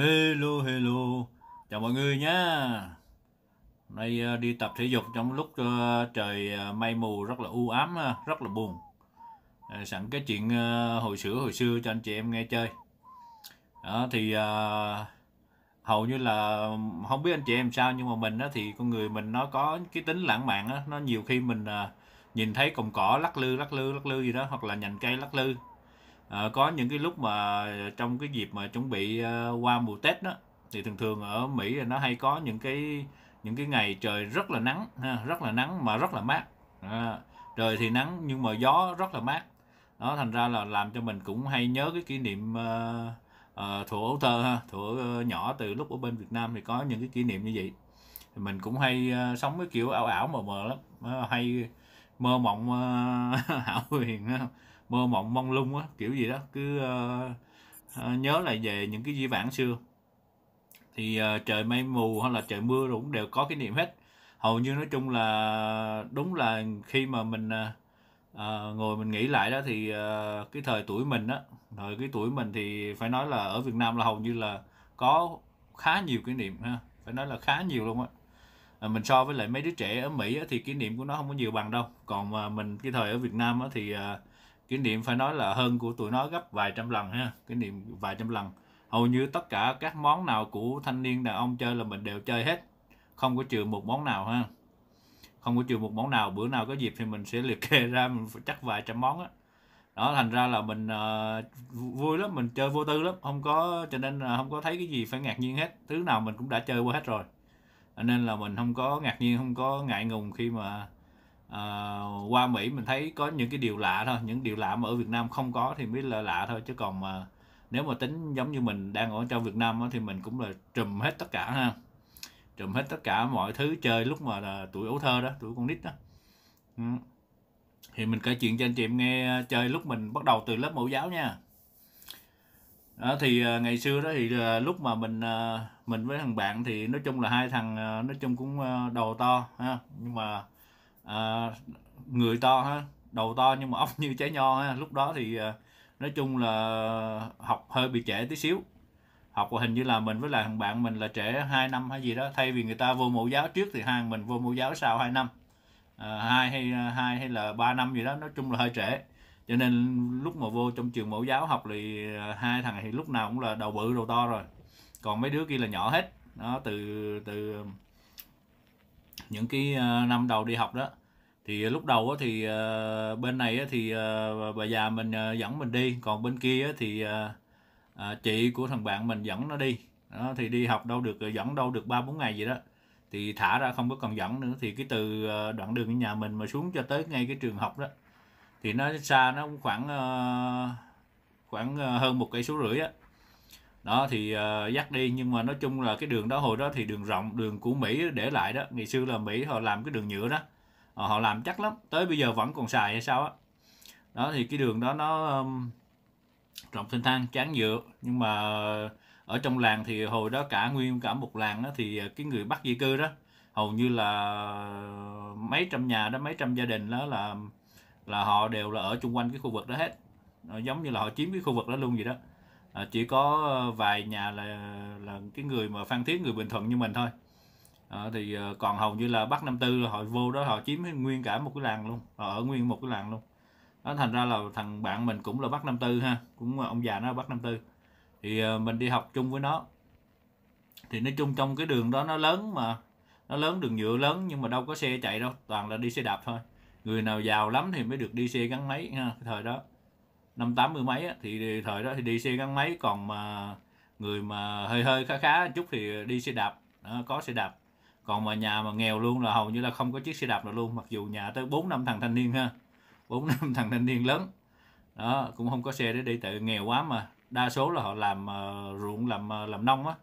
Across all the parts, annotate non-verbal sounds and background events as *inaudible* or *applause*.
Hello hello Chào mọi người nhé Nay ờ, đi tập thể dục trong lúc ờ, trời ờ, mây mù rất là u ám, rất là buồn Sẵn cái chuyện hồi xưa hồi xưa cho anh chị em nghe chơi đó, Thì hầu như là không biết anh chị em sao nhưng mà mình thì con người mình nó có cái tính lãng mạn Nó nhiều khi mình nhìn thấy cồng cỏ lắc lư lắc lư lắc lư gì đó hoặc là nhành cây lắc lư à, có những cái lúc mà trong cái dịp mà chuẩn bị uh, qua mùa Tết đó thì thường thường ở Mỹ nó hay có những cái những cái ngày trời rất là nắng ha, rất là nắng mà rất là mát à, trời thì nắng nhưng mà gió rất là mát đó thành ra là làm cho mình cũng hay nhớ cái kỷ niệm uh, uh, thuở thơ ha thuở uh, ờ, nhỏ từ lúc ở bên Việt Nam thì có những cái kỷ niệm như vậy thì mình cũng hay uh, sống cái kiểu ảo ảo mờ mờ lắm uh, hay mơ mộng uh, *laughs* hảo huyền uh, mơ mộng mong lung á kiểu gì đó cứ uh, uh, nhớ lại về những cái di vãng xưa thì uh, trời mây mù hay là trời mưa cũng đều có cái niệm hết hầu như nói chung là đúng là khi mà mình uh, ngồi mình nghĩ lại đó thì uh, cái thời tuổi mình á thời cái tuổi mình thì phải nói là ở Việt Nam là hầu như là có khá nhiều kỷ niệm ha phải nói là khá nhiều luôn á à, mình so với lại mấy đứa trẻ ở Mỹ á, thì kỷ niệm của nó không có nhiều bằng đâu còn mà mình cái thời ở Việt Nam á, thì uh, kỷ niệm phải nói là hơn của tụi nó gấp vài trăm lần ha kỷ niệm vài trăm lần hầu như tất cả các món nào của thanh niên đàn ông chơi là mình đều chơi hết không có trừ một món nào ha không có trừ một món nào bữa nào có dịp thì mình sẽ liệt kê ra mình chắc vài trăm món á đó. đó thành ra là mình uh, vui lắm mình chơi vô tư lắm không có cho nên là không có thấy cái gì phải ngạc nhiên hết thứ nào mình cũng đã chơi qua hết rồi nên là mình không có ngạc nhiên không có ngại ngùng khi mà à, qua Mỹ mình thấy có những cái điều lạ thôi những điều lạ mà ở Việt Nam không có thì mới là lạ thôi chứ còn mà nếu mà tính giống như mình đang ở trong Việt Nam thì mình cũng là trùm hết tất cả ha trùm hết tất cả mọi thứ chơi lúc mà là tuổi ấu thơ đó tuổi con nít đó ừ. thì mình kể chuyện cho anh chị em nghe ờ, chơi lúc mình bắt đầu từ lớp mẫu giáo nha đó, thì ờ, ngày xưa đó thì lúc mà mình mình với thằng bạn thì nói chung là hai thằng nói chung cũng đồ to ha nhưng mà à, người to ha đầu to nhưng mà ốc như trái nho ha lúc đó thì à, nói chung là học hơi bị trễ tí xíu học hình như là mình với lại thằng bạn mình là trễ 2 năm hay gì đó thay vì người ta vô mẫu giáo trước thì hàng mình vô mẫu giáo sau 2 năm à, 2 hay à, hai hay là 3 năm gì đó nói chung là hơi trễ cho nên lúc mà vô trong trường mẫu giáo học thì à, hai thằng thì lúc nào cũng là đầu bự đầu to rồi còn mấy đứa kia là nhỏ hết nó từ từ những cái ờ, năm đầu đi học đó thì lúc đầu thì ờ, bên này thì ờ, bà già mình dẫn mình đi còn bên kia thì chị của thằng bạn mình dẫn nó đi đó, thì đi học đâu được dẫn đâu được ba bốn ngày gì đó thì thả ra không có cần dẫn nữa thì cái từ đoạn đường nhà mình mà xuống cho tới ngay cái trường học đó thì nó xa nó cũng khoảng khoảng hơn một cây số rưỡi á đó thì uh, dắt đi nhưng mà nói chung là cái đường đó hồi đó thì đường rộng đường của Mỹ để lại đó ngày xưa là Mỹ họ làm cái đường nhựa đó họ, ờ, họ làm chắc lắm tới bây giờ vẫn còn xài hay sao á đó. đó thì cái đường đó nó um, rộng thênh thang chán nhựa nhưng mà ở trong làng thì hồi đó cả nguyên cả một làng đó thì cái người bắt di cư đó hầu như là mấy trăm nhà đó mấy trăm gia đình đó là là họ đều là ở chung quanh cái khu vực đó hết ờ, giống như là họ chiếm cái khu vực đó luôn vậy đó à, chỉ có ờ, vài nhà là là cái người mà phan thiết người bình thuận như mình thôi à, thì còn hầu như là bắc năm tư họ vô đó họ chiếm nguyên cả một cái làng luôn họ ở nguyên một cái làng luôn đó thành ra là thằng bạn mình cũng là bắc năm tư ha cũng ông già nó bắc năm tư thì mình đi học chung với nó thì nói chung trong cái đường đó nó lớn mà nó lớn đường nhựa lớn nhưng mà đâu có xe chạy đâu toàn là đi xe đạp thôi người nào giàu lắm thì mới được đi xe gắn máy ha thời đó năm tám mươi mấy á, thì thời đó thì đi xe gắn máy còn mà người mà hơi hơi khá khá chút thì đi xe đạp đó, có xe đạp còn mà nhà mà nghèo luôn là hầu như là không có chiếc xe đạp nào luôn mặc dù nhà tới bốn năm thằng thanh niên ha bốn *laughs* năm thằng thanh niên lớn đó cũng không có xe để đi tại nghèo quá mà đa số là họ làm uh, ruộng làm uh, làm nông á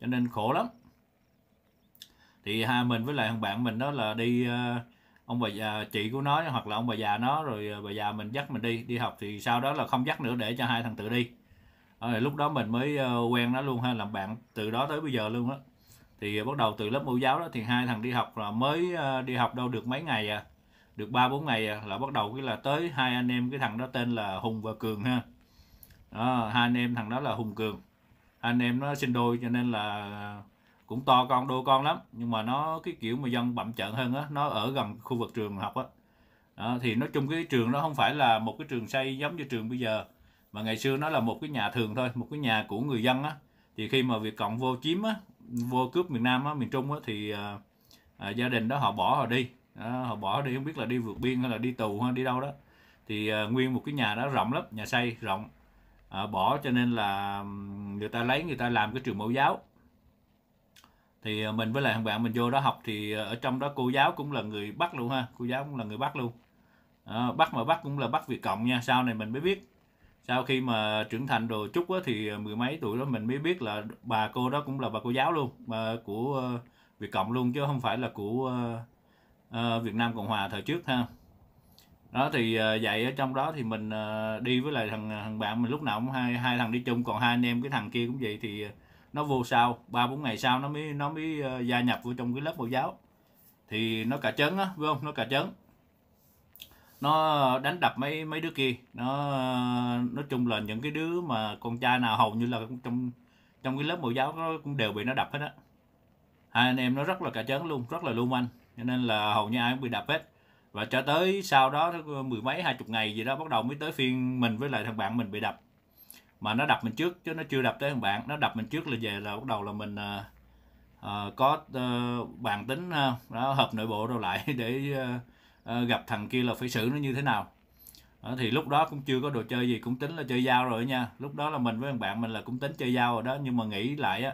cho nên khổ lắm thì hai mình với lại thằng bạn mình đó là đi uh, ông bà già chị của nó hoặc là ông bà già nó rồi ờ, bà già mình dắt mình đi đi học thì sau đó là không dắt nữa để cho hai thằng tự đi rồi ờ, lúc đó mình mới ờ, quen nó luôn ha làm bạn từ đó tới bây giờ luôn á thì bắt đầu từ lớp mẫu giáo đó thì hai thằng đi học là mới đi học đâu được mấy ngày à được ba bốn ngày à, là bắt đầu cái là tới hai anh em cái thằng đó tên là Hùng và Cường ha đó, hai anh em thằng đó là Hùng Cường anh em nó sinh đôi cho nên là cũng to con đô con lắm nhưng mà nó cái kiểu mà dân bậm trợn hơn á nó ở gần khu vực trường học á đó, thì nói chung cái trường nó không phải là một cái trường xây giống như trường bây giờ mà ngày xưa nó là một cái nhà thường thôi một cái nhà của người dân á thì khi mà Việt Cộng vô chiếm á vô cướp miền Nam á miền Trung á thì à, à, gia đình đó họ bỏ họ đi đó, họ bỏ đi không biết là đi vượt biên hay là đi tù hay đi đâu đó thì à, nguyên một cái nhà đó rộng lắm nhà xây rộng à, bỏ cho nên là người ta lấy người ta làm cái trường mẫu giáo thì ờ, mình với lại thằng bạn mình vô đó học thì ờ, ở trong đó cô giáo cũng là người Bắc luôn ha cô giáo cũng là người Bắc luôn à, Bắc mà bắt cũng là bắt Việt Cộng nha sau này mình mới biết sau khi mà trưởng thành đồ chút á, thì ờ, mười mấy tuổi đó mình mới biết là bà cô đó cũng là bà cô giáo luôn mà của Việt Cộng luôn chứ không phải là của uh, Việt Nam Cộng Hòa thời trước ha đó thì dạy ở trong đó thì mình đi với lại thằng thằng bạn mình lúc nào cũng hai hai thằng đi chung còn hai anh em cái thằng kia cũng vậy thì uh, nó vô sau ba bốn ngày sau nó mới nó mới ờ, gia nhập vô trong cái lớp mẫu giáo thì nó cả chấn á phải không nó cả chấn nó đánh đập mấy mấy đứa kia nó ờ, nói chung là những cái đứa mà con trai nào hầu như là trong trong cái lớp mẫu giáo nó cũng đều bị nó đập hết á hai anh em nó rất là cả chấn luôn rất là lưu manh cho nên là hầu như ai cũng bị đập hết và cho tới sau đó mười mấy hai chục ngày gì đó bắt đầu mới tới phiên mình với lại thằng bạn mình bị đập mà nó đập mình trước chứ nó chưa đập tới thằng bạn nó đập mình trước là về là bắt đầu là mình à, à, có à, bàn tính à, đó, hợp nội bộ rồi lại *laughs* để à, à, gặp thằng kia là phải xử nó như thế nào à, thì lúc đó cũng chưa có đồ chơi gì cũng tính là chơi dao rồi nha lúc đó là mình với thằng bạn mình là cũng tính chơi dao rồi đó nhưng mà nghĩ lại á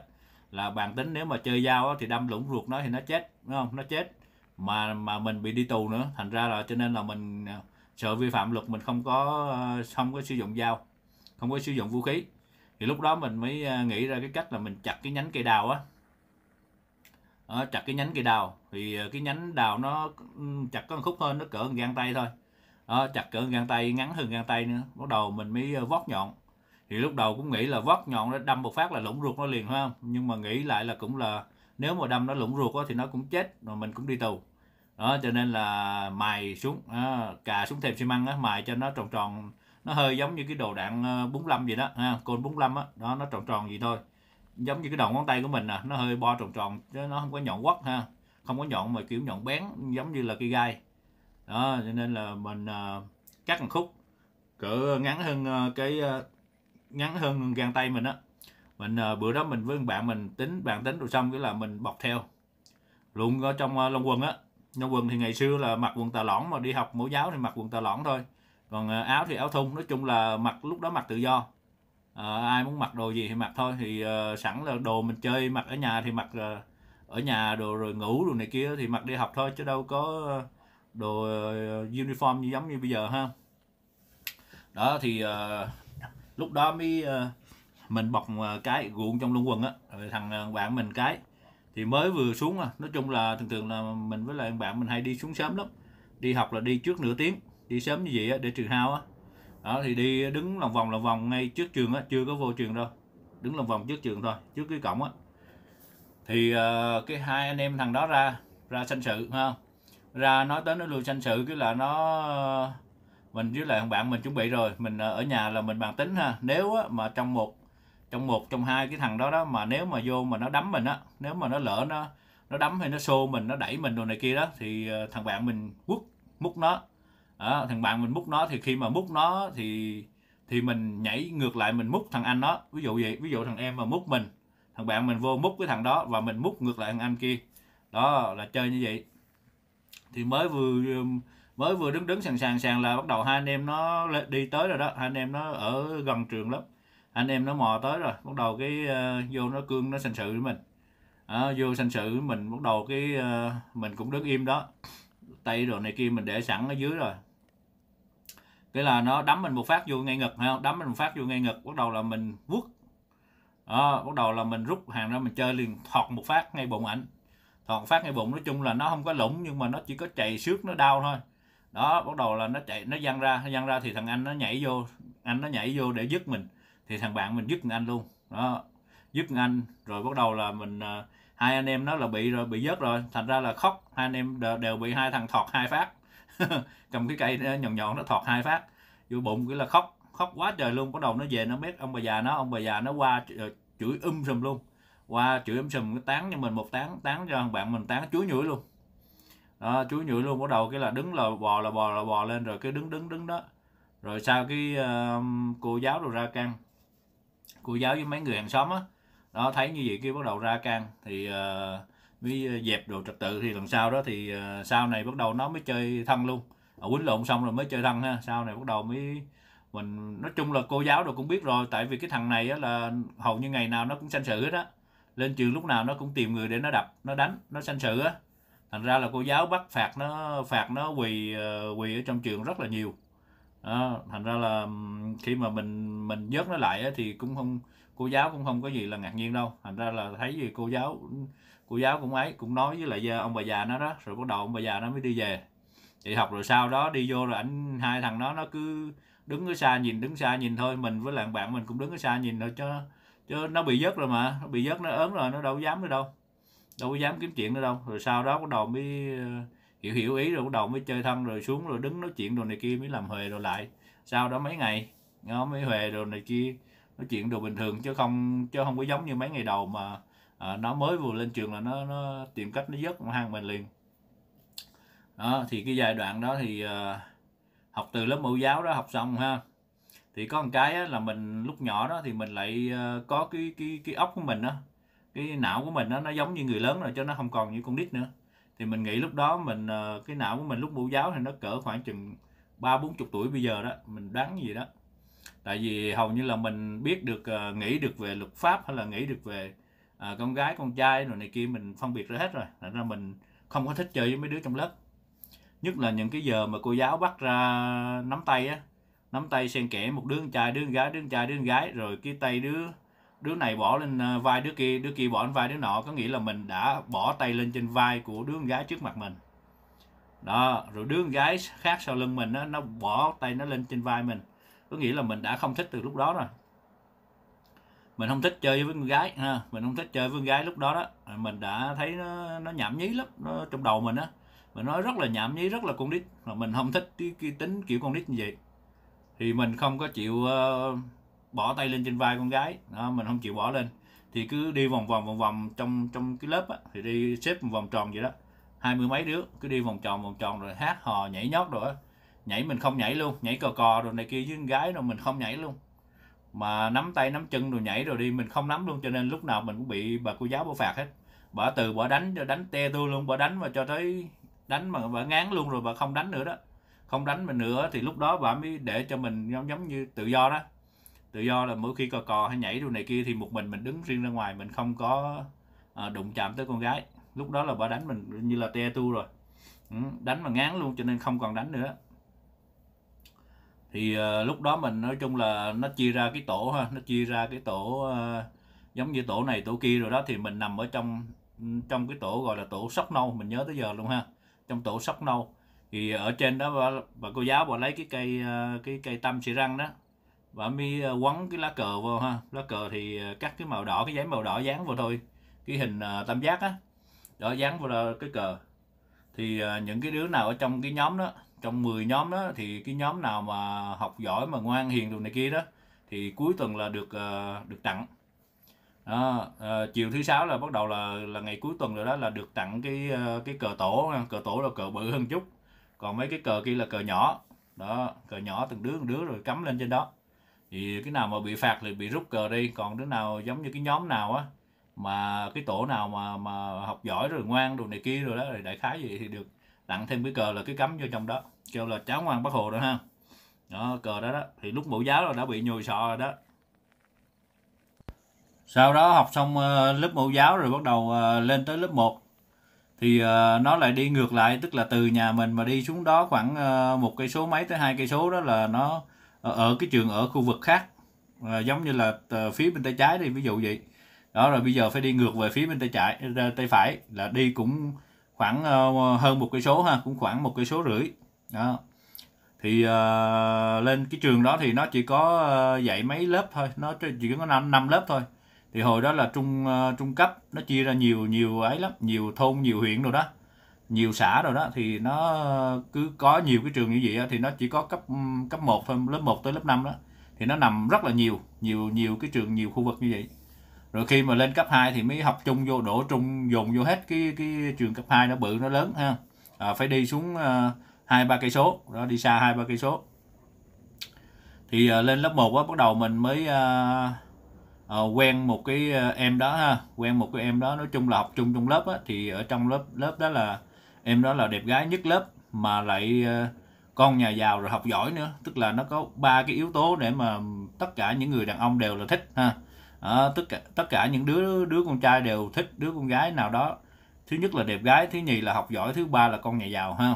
là bàn tính nếu mà chơi dao á, thì đâm lũng ruột nó thì nó chết đúng không nó chết mà mà mình bị đi tù nữa thành ra là cho nên là mình sợ vi phạm luật mình không có không có sử dụng dao không có sử dụng vũ khí thì lúc đó mình mới à, nghĩ ra cái cách là mình chặt cái nhánh cây đào á đó, chặt cái nhánh cây đào thì à, cái nhánh đào nó ừ, chặt có một khúc hơn nó cỡ gan tay thôi đó, chặt cỡ gan tay ngắn hơn gan tay nữa bắt đầu mình mới à, vót nhọn thì lúc đầu cũng nghĩ là vót nhọn nó đâm một phát là lũng ruột nó liền ha nhưng mà nghĩ lại là cũng là nếu mà đâm nó lũng ruột đó, thì nó cũng chết rồi mình cũng đi tù đó cho nên là mài xuống à, cà xuống thêm xi măng á mài cho nó tròn tròn nó hơi giống như cái đồ đạn 45 ờ, vậy đó ha côn 45 á đó. đó nó tròn tròn gì thôi giống như cái đầu ngón tay của mình nè à. nó hơi bo tròn tròn chứ nó không có nhọn quất ha không có nhọn mà kiểu nhọn bén giống như là cây gai đó cho nên là mình uh, cắt một khúc cỡ ngắn hơn uh, cái uh, ngắn hơn gang tay mình á mình uh, bữa đó mình với bạn mình tính bạn tính rồi xong cái là mình bọc theo luôn ở trong uh, long quần á long quần thì ngày xưa là mặc quần tà lõn mà đi học mẫu giáo thì mặc quần tà lõn thôi còn ờ, áo thì áo thun nói chung là mặc lúc đó mặc tự do à, ai muốn mặc đồ gì thì mặc thôi thì uh, sẵn là đồ mình chơi mặc ở nhà thì mặc uh, ở nhà đồ rồi ngủ đồ này kia thì mặc đi học thôi chứ đâu có đồ uh, uniform như giống như bây giờ ha đó thì uh, lúc đó mới uh, mình bọc cái ruộng trong lưng quần á thằng bạn mình cái thì mới vừa xuống à nói chung là thường thường là mình với lại bạn mình hay đi xuống sớm lắm đi học là đi trước nửa tiếng đi sớm như vậy á, để trừ hao á đó thì đi đứng lòng vòng lòng vòng ngay trước trường á chưa có vô trường đâu đứng lòng vòng trước trường thôi trước cái cổng á thì uh, cái hai anh em thằng đó ra ra sanh sự ha ra nói tới nó luôn sanh sự cái là nó mình với lại thằng bạn mình chuẩn bị rồi mình ờ, ở nhà là mình bàn tính ha nếu á, mà trong một trong một trong hai cái thằng đó đó mà nếu mà vô mà nó đấm mình á nếu mà nó lỡ nó nó đấm hay nó xô mình nó đẩy mình đồ này kia đó thì ờ, thằng bạn mình quất múc nó à, thằng bạn mình múc nó thì khi mà múc nó thì thì mình nhảy ngược lại mình múc thằng anh đó ví dụ vậy ví dụ thằng em mà múc mình thằng bạn mình vô múc cái thằng đó và mình múc ngược lại thằng anh kia đó là chơi như vậy thì mới vừa mới vừa đứng đứng sàn sàn sàn là bắt đầu hai anh em nó đi tới rồi đó hai anh em nó ở gần trường lắm anh em nó mò tới rồi bắt đầu cái uh, vô nó cương nó sanh sự với mình à, vô sanh sự với mình bắt đầu cái uh, mình cũng đứng im đó tay rồi này kia mình để sẵn ở dưới rồi cái là nó đấm mình một phát vô ngay ngực hay không đấm mình một phát vô ngay ngực bắt đầu là mình vuốt đó, bắt đầu là mình rút hàng ra mình chơi liền thọt một phát ngay bụng ảnh thọt phát ngay bụng nói chung là nó không có lũng nhưng mà nó chỉ có chạy xước nó đau thôi đó bắt đầu là nó chạy nó văng ra nó văng ra thì thằng anh nó nhảy vô anh nó nhảy vô để dứt mình thì thằng bạn mình dứt anh luôn đó dứt anh rồi bắt đầu là mình à, hai anh em nó là bị rồi bị vớt rồi thành ra là khóc hai anh em đều, đều bị hai thằng thọt hai phát *laughs* cầm cái cây nhọn nhọn nó thọt hai phát vô bụng cái là khóc khóc quá trời luôn bắt đầu nó về nó biết ông bà già nó ông bà già nó qua ờ, chửi um sùm luôn qua chửi um sùm cái tán cho mình một tán tán cho thằng bạn mình tán chuối nhủi luôn đó, chuối nhủi luôn bắt đầu cái là đứng là bò là bò là bò lên rồi cái đứng đứng đứng đó rồi sau cái uh, cô giáo rồi ra căn cô giáo với mấy người hàng xóm á đó thấy như vậy kia bắt đầu ra can thì uh, mới dẹp đồ trật tự thì lần sau đó thì uh, sau này bắt đầu nó mới chơi thân luôn ở quýnh lộn xong rồi mới chơi thân ha sau này bắt đầu mới mình nói chung là cô giáo rồi cũng biết rồi tại vì cái thằng này á, là hầu như ngày nào nó cũng sanh sự hết á lên trường lúc nào nó cũng tìm người để nó đập nó đánh nó sanh sự á thành ra là cô giáo bắt phạt nó phạt nó quỳ ờ, quỳ ở trong trường rất là nhiều à, thành ra là khi mà mình mình vớt nó lại á, thì cũng không cô giáo cũng không có gì là ngạc nhiên đâu thành ra là thấy gì cô giáo cô giáo cũng ấy cũng nói với lại ông bà già nó đó rồi bắt đầu ông bà già nó mới đi về thì học rồi sau đó đi vô rồi anh hai thằng nó nó cứ đứng ở xa nhìn đứng xa nhìn thôi mình với làng bạn mình cũng đứng ở xa nhìn thôi cho cho nó bị giấc rồi mà nó bị giấc nó ớn rồi nó đâu dám nữa đâu đâu có dám kiếm chuyện nữa đâu rồi sau đó bắt đầu mới ờ, hiểu hiểu ý rồi bắt đầu mới chơi thân rồi xuống rồi đứng nói chuyện đồ này kia mới làm huề rồi lại sau đó mấy ngày nó mới huề rồi này kia nói chuyện đồ bình thường chứ không chứ không có giống như mấy ngày đầu mà à, nó mới vừa lên trường là nó nó tìm cách nó dứt hang mình liền đó thì cái giai đoạn đó thì à, học từ lớp mẫu giáo đó học xong ha thì có một cái á, là mình lúc nhỏ đó thì mình lại à, có cái cái cái óc của mình đó cái não của mình đó, nó giống như người lớn rồi cho nó không còn như con nít nữa thì mình nghĩ lúc đó mình à, cái não của mình lúc mẫu giáo thì nó cỡ khoảng chừng ba bốn chục tuổi bây giờ đó mình đoán gì đó tại vì hầu như là mình biết được uh, nghĩ được về luật pháp hay là nghĩ được về uh, con gái con trai rồi này kia mình phân biệt ra hết rồi thành ra mình không có thích chơi với mấy đứa trong lớp nhất là những cái giờ mà cô giáo bắt ra nắm tay á nắm tay xen kẽ một đứa con trai đứa con gái đứa con trai đứa con gái rồi cái tay đứa đứa này bỏ lên ờ, vai đứa kia đứa kia bỏ lên vai đứa nọ có nghĩa là mình đã bỏ tay lên trên vai của đứa con gái trước mặt mình đó rồi đứa con gái khác sau lưng mình á nó bỏ tay nó lên trên vai mình có nghĩa là mình đã không thích từ lúc đó rồi mình không thích chơi với con gái ha mình không thích chơi với con gái lúc đó đó mình đã thấy nó nó nhảm nhí lắm nó trong đầu mình á mình nói rất là nhảm nhí rất là con nít mà mình không thích cái, cái tính kiểu con nít như vậy thì mình không có chịu uh, bỏ tay lên trên vai con gái đó, mình không chịu bỏ lên thì cứ đi vòng vòng vòng vòng trong trong cái lớp á, thì đi xếp một vòng tròn vậy đó hai mươi mấy đứa cứ đi vòng tròn vòng tròn rồi hát hò nhảy nhót rồi á nhảy mình không nhảy luôn nhảy cò cò rồi này kia với con gái rồi mình không nhảy luôn mà nắm tay nắm chân rồi nhảy rồi đi mình không nắm luôn cho nên lúc nào mình cũng bị bà cô giáo bỏ phạt hết bà từ bà đánh cho đánh te tôi luôn bà đánh mà cho tới đánh mà bà ngán luôn rồi bà không đánh nữa đó không đánh mình nữa thì lúc đó bà mới để cho mình giống giống như tự do đó tự do là mỗi khi cò cò hay nhảy đồ này kia thì một mình mình đứng riêng ra ngoài mình không có à, đụng chạm tới con gái lúc đó là bà đánh mình như là te tu rồi ừ, đánh mà ngán luôn cho nên không còn đánh nữa thì uh, lúc đó mình nói chung là nó chia ra cái tổ ha nó chia ra cái tổ uh, giống như tổ này tổ kia rồi đó thì mình nằm ở trong trong cái tổ gọi là tổ sóc nâu mình nhớ tới giờ luôn ha trong tổ sóc nâu thì ở trên đó bà, cô giáo bà lấy cái cây ờ, cái cây tâm xì răng đó và mi quấn cái lá cờ vô ha lá cờ thì cắt cái màu đỏ cái giấy màu đỏ dán vào thôi cái hình tam giác á đó dán vào cái cờ thì những cái đứa nào ở trong cái nhóm đó trong 10 nhóm đó thì cái nhóm nào mà học giỏi mà ngoan hiền đồ này kia đó thì cuối tuần là được uh, được tặng đó, uh, chiều thứ sáu là bắt đầu là là ngày cuối tuần rồi đó là được tặng cái uh, cái cờ tổ cờ tổ là cờ bự hơn chút còn mấy cái cờ kia là cờ nhỏ đó cờ nhỏ từng đứa từng đứa rồi cắm lên trên đó thì cái nào mà bị phạt thì bị rút cờ đi còn đứa nào giống như cái nhóm nào á mà cái tổ nào mà mà học giỏi rồi ngoan đồ này kia rồi đó thì đại khái gì thì được tặng thêm cái cờ là cái cấm vô trong đó kêu là cháu ngoan bác hồ đó ha đó cờ đó đó thì lúc mẫu giáo là đã bị nhồi sọ rồi đó sau đó học xong ờ, lớp mẫu giáo rồi bắt đầu ờ, lên tới lớp 1 thì ờ, nó lại đi ngược lại tức là từ nhà mình mà đi xuống đó khoảng một cây số mấy tới hai cây số đó là nó ở cái trường ở khu vực khác à, giống như là phía bên tay trái đi ví dụ vậy đó rồi bây giờ phải đi ngược về phía bên tay trái tay phải là đi cũng khoảng ờ, hơn một cây số ha cũng khoảng một cây số rưỡi đó thì uh, lên cái trường đó thì nó chỉ có ờ, dạy mấy lớp thôi nó chỉ có 5, 5 lớp thôi thì hồi đó là trung uh, trung cấp nó chia ra nhiều nhiều ấy lắm nhiều thôn nhiều huyện rồi đó nhiều xã rồi đó thì nó cứ có nhiều cái trường như vậy đó, thì nó chỉ có cấp cấp 1 thôi lớp 1 tới lớp 5 đó thì nó nằm rất là nhiều nhiều nhiều cái trường nhiều khu vực như vậy rồi khi mà lên cấp 2 thì mới học chung vô đổ chung dồn vô hết cái cái trường cấp 2 nó bự nó lớn ha à, phải đi xuống ờ, hai ba cây số đó đi xa hai ba cây số thì uh, lên lớp 1 á bắt đầu mình mới uh, uh, quen một cái uh, em đó ha quen một cái em đó nói chung là học chung trong lớp á thì ở trong lớp lớp đó là em đó là đẹp gái nhất lớp mà lại uh, con nhà giàu rồi học giỏi nữa tức là nó có ba cái yếu tố để mà tất cả những người đàn ông đều là thích ha à, tất cả tất cả những đứa đứa con trai đều thích đứa con gái nào đó thứ nhất là đẹp gái thứ nhì là học giỏi thứ ba là con nhà giàu ha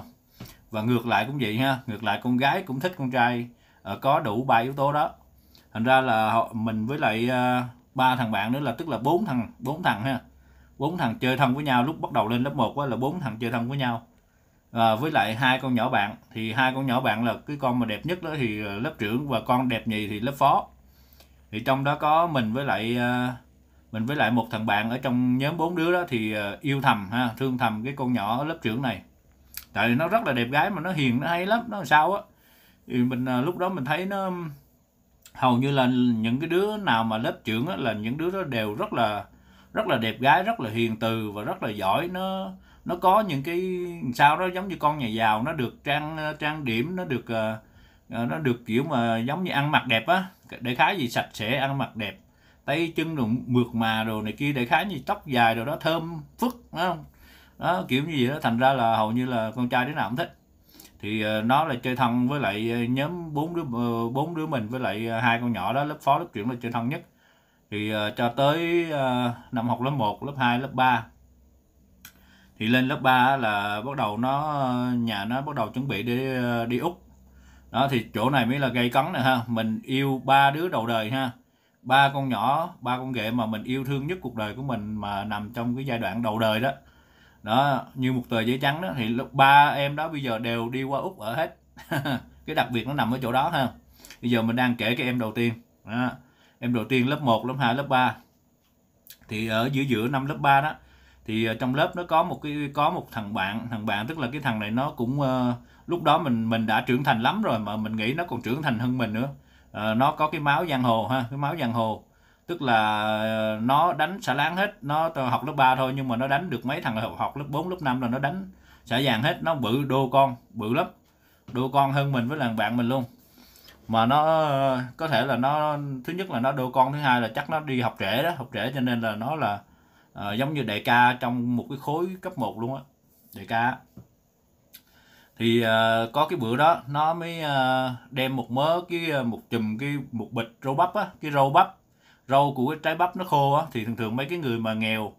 và ngược lại cũng vậy ha ngược lại con gái cũng thích con trai uh, có đủ ba yếu tố đó thành ra là họ mình với lại ờ, ba uh, thằng bạn nữa là tức là bốn thằng bốn thằng ha bốn thằng chơi thân với nhau lúc bắt đầu lên lớp 1 là bốn thằng chơi thân với nhau à, với lại hai con nhỏ bạn thì hai con nhỏ bạn là cái con mà đẹp nhất đó thì lớp trưởng và con đẹp nhì thì lớp phó thì trong đó có mình với lại ờ, mình với lại một thằng bạn ở trong nhóm bốn đứa đó thì ờ, yêu thầm ha thương thầm cái con nhỏ lớp trưởng này tại vì nó rất là đẹp gái mà nó hiền nó hay lắm nó sao á thì mình ờ, lúc đó mình thấy nó hầu như là những cái đứa nào mà lớp trưởng á, là những đứa đó đều rất là rất là đẹp gái rất là hiền từ và rất là giỏi nó nó có những cái sao đó giống như con nhà giàu nó được trang trang điểm nó được uh, Ờ, nó được kiểu mà giống như ăn mặc đẹp á để khái gì sạch sẽ ăn mặc đẹp tay chân rồi mượt mà đồ này kia để khái như tóc dài rồi đó thơm phức đó đó kiểu như vậy đó thành ra là hầu như là con trai đứa nào cũng thích thì ờ, nó là chơi thân với lại ờ, nhóm bốn đứa bốn đứa mình với lại hai con nhỏ đó lớp phó lớp trưởng là chơi thân nhất thì cho tới năm học lớp 1, lớp 2, lớp 3 thì lên lớp 3 là bắt đầu nó nhà nó bắt đầu chuẩn bị để đi Úc đó thì chỗ này mới là gây cấn nè ha mình yêu ba đứa đầu đời ha ba con nhỏ ba con ghệ mà mình yêu thương nhất cuộc đời của mình mà nằm trong cái giai đoạn đầu đời đó đó như một tờ giấy trắng đó thì lúc ba em đó bây giờ đều đi qua úc ở hết *laughs* cái đặc biệt nó nằm ở chỗ đó ha bây giờ mình đang kể cái em đầu tiên đó. em đầu tiên lớp 1, lớp 2, lớp 3 thì ở giữa giữa năm lớp 3 đó thì ờ, trong lớp nó có một cái có một thằng bạn thằng bạn tức là cái thằng này nó cũng uh, lúc đó mình mình đã trưởng thành lắm rồi mà mình nghĩ nó còn trưởng thành hơn mình nữa à, nó có cái máu giang hồ ha cái máu giang hồ tức là ờ, nó đánh xả láng hết nó học lớp 3 thôi nhưng mà nó đánh được mấy thằng học, học lớp 4 lớp 5 là nó đánh xả vàng hết nó bự đô con bự lắm đô con hơn mình với làng bạn mình luôn mà nó có thể là nó thứ nhất là nó đô con thứ hai là chắc nó đi học trễ đó học trễ cho nên là nó là uh, giống như đại ca trong một cái khối cấp 1 luôn á đại ca thì uh, có cái bữa đó nó mới uh, đem một mớ cái ờ, một chùm cái một bịch rau bắp á cái rau bắp rau của cái trái bắp nó khô á thì thường thường mấy cái người mà nghèo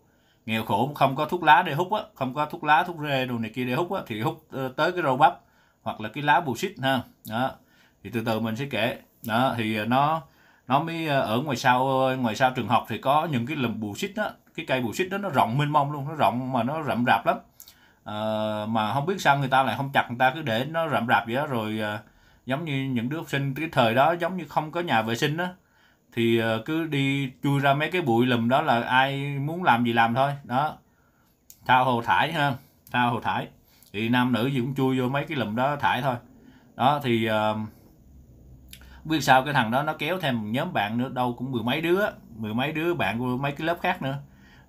nghèo khổ không có thuốc lá để hút á không có thuốc lá thuốc rê đồ này kia để hút á thì hút uh, tới cái rau bắp hoặc là cái lá bù xít ha đó thì từ từ mình sẽ kể đó thì nó nó mới ở ngoài sau ngoài sau trường học thì có những cái lùm bù xít á cái cây bù xít đó nó rộng mênh mông luôn nó rộng mà nó rậm rạp lắm Ờ, mà không biết sao người ta lại không chặt người ta cứ để nó rậm rạp vậy đó rồi à, giống như những đứa học sinh cái thời đó giống như không có nhà vệ sinh đó thì à, cứ đi chui ra mấy cái bụi lùm đó là ai muốn làm gì làm thôi đó thao hồ thải ha thao hồ thải thì nam nữ gì cũng chui vô mấy cái lùm đó thải thôi đó thì à, biết sao cái thằng đó nó kéo thêm một nhóm bạn nữa đâu cũng mười mấy đứa mười mấy đứa bạn của mấy cái lớp khác nữa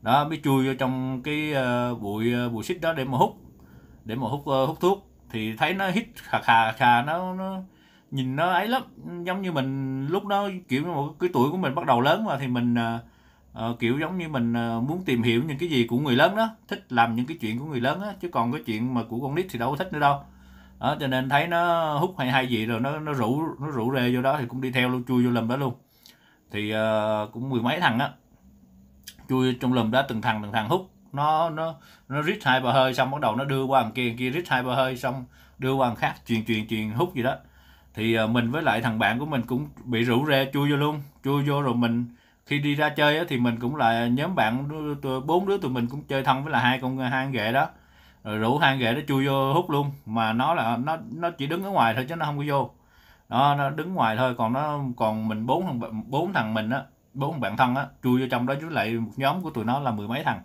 đó mới chui vô trong cái ờ, bụi ờ, bụi xít đó để mà hút để mà hút ờ, hút thuốc thì thấy nó hít khà khà khà nó nó nhìn nó ấy lắm giống như mình lúc đó kiểu một cái tuổi của mình bắt đầu lớn mà thì mình uh, kiểu giống như mình uh, muốn tìm hiểu những cái gì của người lớn đó thích làm những cái chuyện của người lớn á chứ còn cái chuyện mà của con nít thì đâu có thích nữa đâu đó, cho nên thấy nó hút hay hay gì rồi nó nó rủ nó rủ rê vô đó thì cũng đi theo luôn chui vô lầm đó luôn thì uh, cũng mười mấy thằng á chui trong lùm đó từng thằng từng thằng hút nó nó nó rít hai bờ hơi xong bắt đầu nó đưa qua thằng kia kia rít hai bờ hơi xong đưa qua thằng khác truyền truyền truyền hút gì đó thì ờ, mình với lại thằng bạn của mình cũng bị rủ rê chui vô luôn chui vô rồi mình khi đi ra chơi thì mình cũng là nhóm bạn bốn đứa tụi mình cũng chơi thân với là hai con hai con ghệ đó rồi rủ hai con ghệ đó chui vô hút luôn mà nó là nó nó chỉ đứng ở ngoài thôi chứ nó không có vô nó, nó đứng ngoài thôi còn nó còn mình bốn thằng bốn thằng mình á bốn bạn thân á chui vô trong đó với lại một nhóm của tụi nó là mười mấy thằng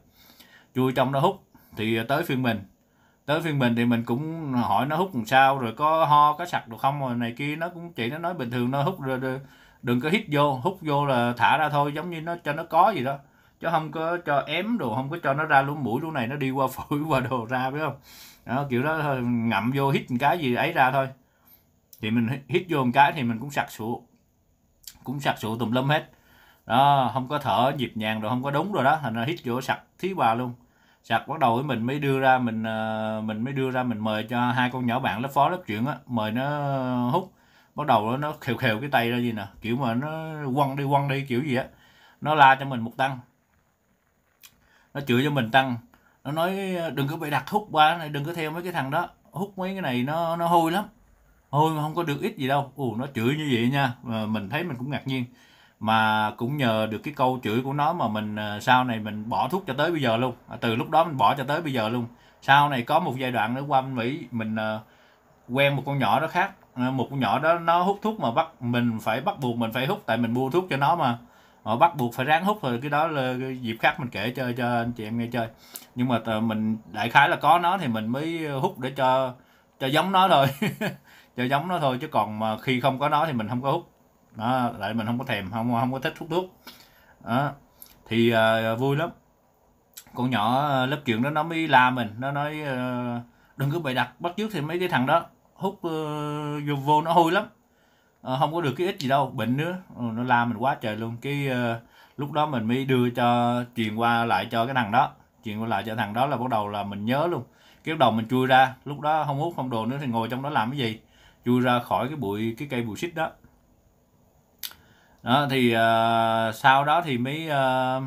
chui trong đó hút thì tới phiên mình tới phiên mình thì mình cũng hỏi nó hút làm sao rồi có ho có sặc được không rồi này kia nó cũng chỉ nó nói bình thường nó hút rồi, đừng có hít vô hút vô là thả ra thôi giống như nó cho nó có gì đó chứ không có cho ém đồ không có cho nó ra luôn mũi luôn này nó đi qua *laughs* phổi qua đồ ra biết không đó kiểu đó ngậm vô hít một cái gì ấy ra thôi thì mình hít vô một cái thì mình cũng sặc sụa cũng sặc sụa tùm lum hết đó không có thở nhịp nhàng rồi không có đúng rồi đó thành ra hít vô sặc thí bà luôn sặc bắt đầu mình mới đưa ra mình ờ, mình mới đưa ra mình mời cho hai con nhỏ bạn lớp phó lớp chuyện á mời nó hút bắt đầu nó khều khều cái tay ra gì nè kiểu mà nó quăng đi quăng đi kiểu gì á nó la cho mình một tăng nó chửi cho mình tăng nó nói đừng có bị đặt hút qua này đừng có theo mấy cái thằng đó hút mấy cái này nó nó hôi lắm hôi mà không có được ít gì đâu ù nó chửi như vậy nha mà mình thấy mình cũng ngạc nhiên mà cũng nhờ được cái câu chửi của nó mà mình ờ, sau này mình bỏ thuốc cho tới bây giờ luôn à, từ lúc đó mình bỏ cho tới bây giờ luôn sau này có một giai đoạn nữa qua bên mỹ mình ờ, quen một con nhỏ đó khác ờ, một con nhỏ đó nó hút thuốc mà bắt mình phải bắt buộc mình phải hút tại mình mua thuốc cho nó mà họ bắt buộc phải ráng hút rồi cái đó là cái dịp khác mình kể cho cho anh chị em nghe chơi nhưng mà mình đại khái là có nó thì mình mới hút để cho cho giống nó thôi *laughs* cho giống nó thôi chứ còn mà khi không có nó thì mình không có hút đó lại mình không có thèm không không có thích hút thuốc đó thì uh, vui lắm con nhỏ ờ, lớp chuyện đó nó mới la mình nó nói uh, đừng cứ bày đặt bắt trước thì mấy cái thằng đó hút uh, vô nó hôi lắm uh, không có được cái ít gì đâu bệnh nữa uh, nó la mình quá trời luôn cái uh, lúc đó mình mới đưa cho truyền qua lại cho cái thằng đó truyền qua lại cho thằng đó là bắt đầu là mình nhớ luôn cái đầu mình chui ra lúc đó không hút không đồ nữa thì ngồi trong đó làm cái gì chui ra khỏi cái bụi cái cây bụi xít đó đó thì uh, sau đó thì mới uh,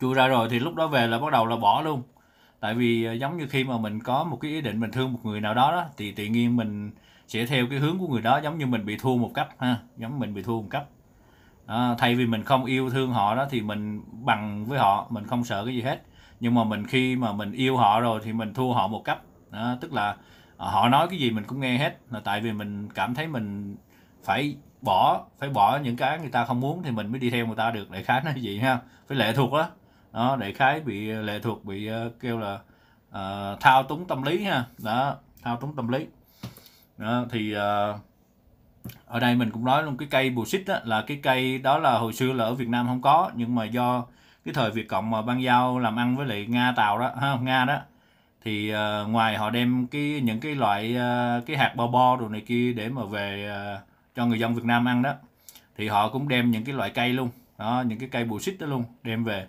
chui ra rồi thì lúc đó về là bắt đầu là bỏ luôn tại vì uh, giống như khi mà mình có một cái ý định mình thương một người nào đó, đó thì tự nhiên mình sẽ theo cái hướng của người đó giống như mình bị thua một cấp ha giống mình bị thua một cấp à, thay vì mình không yêu thương họ đó thì mình bằng với họ mình không sợ cái gì hết nhưng mà mình khi mà mình yêu họ rồi thì mình thua họ một cấp à, tức là họ nói cái gì mình cũng nghe hết là tại vì mình cảm thấy mình phải bỏ phải bỏ những cái người ta không muốn thì mình mới đi theo người ta được đại khái nó gì ha phải lệ thuộc đó đó đại khái bị ờ, lệ thuộc bị uh, kêu là uh, thao túng tâm lý ha đó thao túng tâm lý đó, thì uh, ở đây mình cũng nói luôn cái cây bù xích đó, là cái cây đó là hồi xưa là ở Việt Nam không có nhưng mà do cái thời Việt Cộng mà ban giao làm ăn với lại Nga Tàu đó ha, Nga đó thì uh, ngoài họ đem cái những cái loại uh, cái hạt bo bo đồ này kia để mà về uh, cho người dân Việt Nam ăn đó thì họ cũng đem những cái loại cây luôn đó những cái cây bù xít đó luôn đem về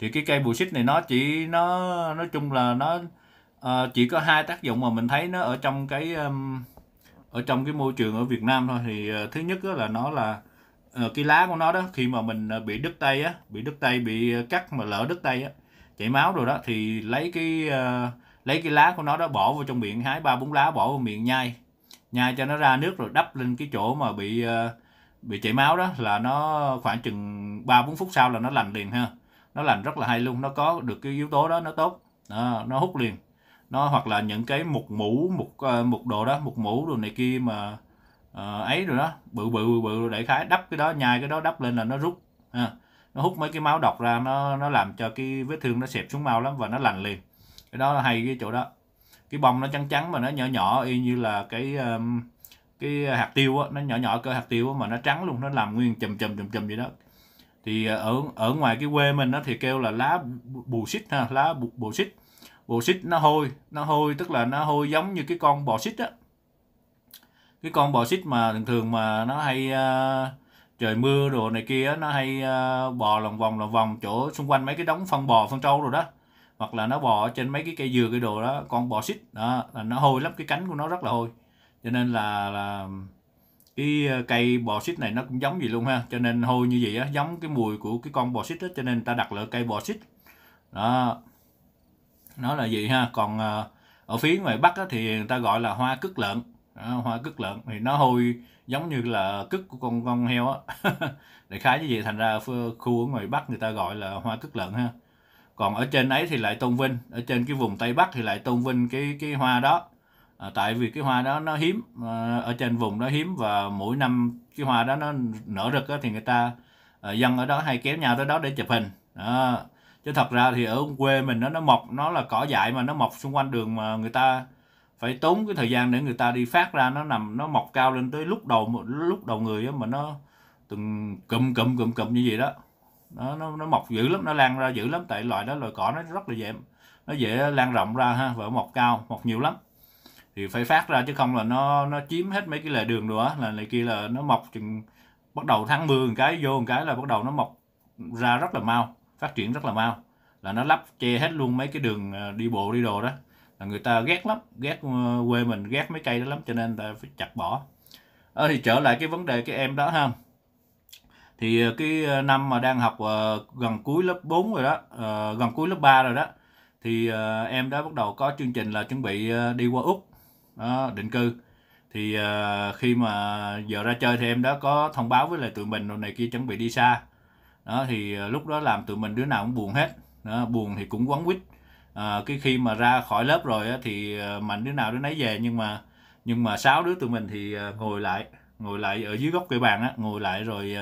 thì cái cây bù xít này nó chỉ nó nói chung là nó uh, chỉ có hai tác dụng mà mình thấy nó ở trong cái um, ở trong cái môi trường ở Việt Nam thôi thì uh, thứ nhất là nó là uh, cái lá của nó đó khi mà mình uh, bị đứt tay á bị đứt tay bị cắt mà lỡ đứt tay á chảy máu rồi đó thì lấy cái uh, lấy cái lá của nó đó bỏ vào trong miệng hái ba bốn lá bỏ vào miệng nhai nhai cho nó ra nước rồi đắp lên cái chỗ mà bị ờ, bị chảy máu đó là nó khoảng chừng 3 4 phút sau là nó lành liền ha. Nó lành rất là hay luôn, nó có được cái yếu tố đó nó tốt. À, nó hút liền. Nó hoặc là những cái mục mũ, mục ờ, mục đồ đó, mục mũ đồ này kia mà à, ấy rồi đó, bự bự bự, bự đại khái đắp cái đó nhai cái đó đắp lên là nó rút ha. Nó hút mấy cái máu độc ra nó nó làm cho cái vết thương nó xẹp xuống mau lắm và nó lành liền. Cái đó là hay cái chỗ đó cái bông nó trắng trắng mà nó nhỏ nhỏ y như là cái um, cái hạt tiêu á nó nhỏ nhỏ cơ hạt tiêu á, mà nó trắng luôn nó làm nguyên chùm chùm chùm chùm vậy đó thì ờ, ở ở ngoài cái quê mình nó thì kêu là lá bù xít ha lá bù, bù xít bù xít nó hôi nó hôi tức là nó hôi giống như cái con bò xít á cái con bò xít mà thường thường mà nó hay uh, trời mưa đồ này kia nó hay uh, bò lòng vòng lòng vòng chỗ xung quanh mấy cái đống phân bò phân trâu rồi đó hoặc là nó bò ở trên mấy cái cây dừa cái đồ đó con bò xít đó là nó hôi lắm cái cánh của nó rất là hôi cho nên là là cái ờ, cây bò xít này nó cũng giống vậy luôn ha cho nên hôi như vậy á giống cái mùi của cái con bò xít đó cho nên ta đặt là cây bò xít đó nó là gì ha còn ờ, ở phía ngoài bắc á, thì người ta gọi là hoa cứt lợn đó, hoa cứt lợn thì nó hôi giống như là cứt của con con heo á *laughs* đại khái như vậy thành ra khu ở ngoài bắc người ta gọi là hoa cứt lợn ha còn ở trên ấy thì lại tôn vinh ở trên cái vùng tây bắc thì lại tôn vinh cái cái hoa đó à, tại vì cái hoa đó nó hiếm à, ở trên vùng nó hiếm và mỗi năm cái hoa đó nó nở rực đó, thì người ta à, dân ở đó hay kéo nhau tới đó để chụp hình à, chứ thật ra thì ở quê mình nó nó mọc nó là cỏ dại mà nó mọc xung quanh đường mà người ta phải tốn cái thời gian để người ta đi phát ra nó nằm nó mọc cao lên tới lúc đầu lúc đầu người mà nó từng cụm cụm cụm cụm như vậy đó nó, nó, nó mọc dữ lắm nó lan ra dữ lắm tại loại đó loại cỏ nó rất là dễ nó dễ lan rộng ra ha và mọc cao mọc nhiều lắm thì phải phát ra chứ không là nó nó chiếm hết mấy cái lề đường nữa là này kia là nó mọc chừng bắt đầu tháng 10 một cái vô một cái là bắt đầu nó mọc ra rất là mau phát triển rất là mau là nó lắp che hết luôn mấy cái đường ờ, đi bộ đi đồ đó là người ta ghét lắm ghét ờ, quê mình ghét mấy cây đó lắm cho nên ta phải chặt bỏ à, thì trở lại cái vấn đề cái em đó ha thì ờ, cái ờ, năm mà đang học ờ, gần cuối lớp 4 rồi đó gần cuối lớp 3 rồi đó thì em đã bắt đầu có chương trình là chuẩn bị đi qua Úc đó, định cư thì khi mà giờ ra chơi thì em đã có thông báo với lại tụi mình rồi này kia chuẩn bị đi xa đó thì lúc đó làm tụi mình đứa nào cũng buồn hết đó, buồn thì cũng quấn quýt à, cái khi mà ra khỏi lớp rồi á, thì mạnh đứa nào đứa nấy về nhưng mà nhưng mà sáu đứa tụi mình thì ngồi lại ngồi lại ở dưới góc cây bàn á ngồi lại rồi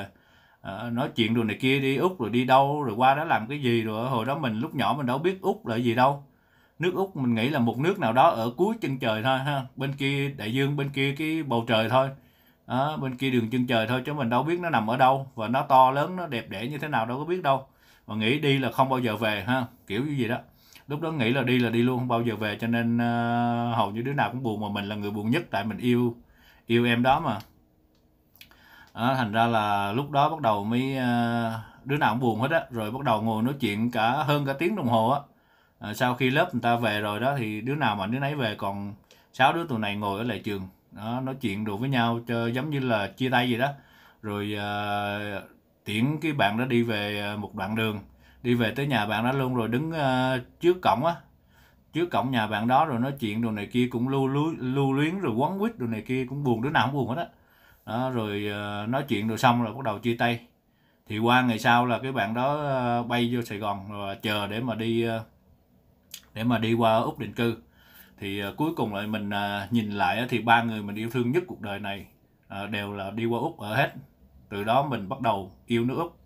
Ờ, nói chuyện đồ này kia đi úc rồi đi đâu rồi qua đó làm cái gì rồi hồi đó mình lúc nhỏ mình đâu biết úc là gì đâu nước úc mình nghĩ là một nước nào đó ở cuối chân trời thôi ha bên kia đại dương bên kia cái bầu trời thôi à, bên kia đường chân trời thôi chứ mình đâu biết nó nằm ở đâu và nó to lớn nó đẹp đẽ như thế nào đâu có biết đâu mà nghĩ đi là không bao giờ về ha kiểu như gì đó lúc đó nghĩ là đi là đi luôn không bao giờ về cho nên uh, hầu như đứa nào cũng buồn mà mình là người buồn nhất tại mình yêu yêu em đó mà à, thành ra là lúc đó bắt đầu mới ờ, đứa nào cũng buồn hết á rồi bắt đầu ngồi nói chuyện cả hơn cả tiếng đồng hồ á à, sau khi lớp người ta về rồi đó thì đứa nào mà đứa nấy về còn sáu đứa tụi này ngồi ở lại trường đó, nói chuyện đồ với nhau cho giống như là chia tay gì đó rồi uh, tiễn cái bạn đó đi về một đoạn đường đi về tới nhà bạn đó luôn rồi đứng uh, trước cổng á trước cổng nhà bạn đó rồi nói chuyện đồ này kia cũng lưu lưu lưu luyến rồi quấn quýt đồ này kia cũng buồn đứa nào cũng buồn hết á đó rồi ờ, nói chuyện rồi xong rồi bắt đầu chia tay thì qua ngày sau là cái bạn đó ờ, bay vô Sài Gòn và chờ để mà đi ờ, để mà đi qua Úc định cư thì cuối cùng lại mình nhìn lại thì ba người mình yêu thương nhất cuộc đời này đều là đi qua Úc ở hết từ đó mình bắt đầu yêu nước Úc